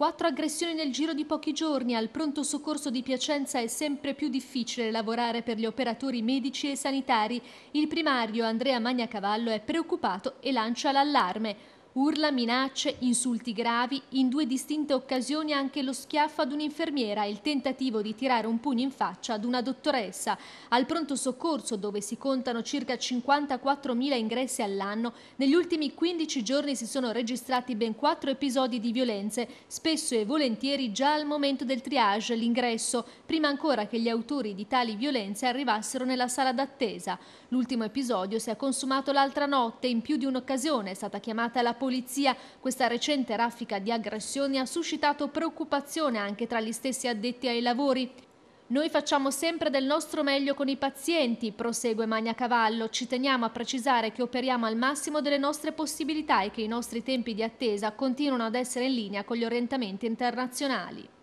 Quattro aggressioni nel giro di pochi giorni. Al pronto soccorso di Piacenza è sempre più difficile lavorare per gli operatori medici e sanitari. Il primario Andrea Magnacavallo è preoccupato e lancia l'allarme. Urla, minacce, insulti gravi, in due distinte occasioni anche lo schiaffo ad un'infermiera e il tentativo di tirare un pugno in faccia ad una dottoressa. Al pronto soccorso, dove si contano circa 54.000 ingressi all'anno, negli ultimi 15 giorni si sono registrati ben quattro episodi di violenze, spesso e volentieri già al momento del triage, l'ingresso, prima ancora che gli autori di tali violenze arrivassero nella sala d'attesa. L'ultimo episodio si è consumato l'altra notte, in più di un'occasione è stata chiamata la polizia. Questa recente raffica di aggressioni ha suscitato preoccupazione anche tra gli stessi addetti ai lavori. Noi facciamo sempre del nostro meglio con i pazienti, prosegue Cavallo. Ci teniamo a precisare che operiamo al massimo delle nostre possibilità e che i nostri tempi di attesa continuano ad essere in linea con gli orientamenti internazionali.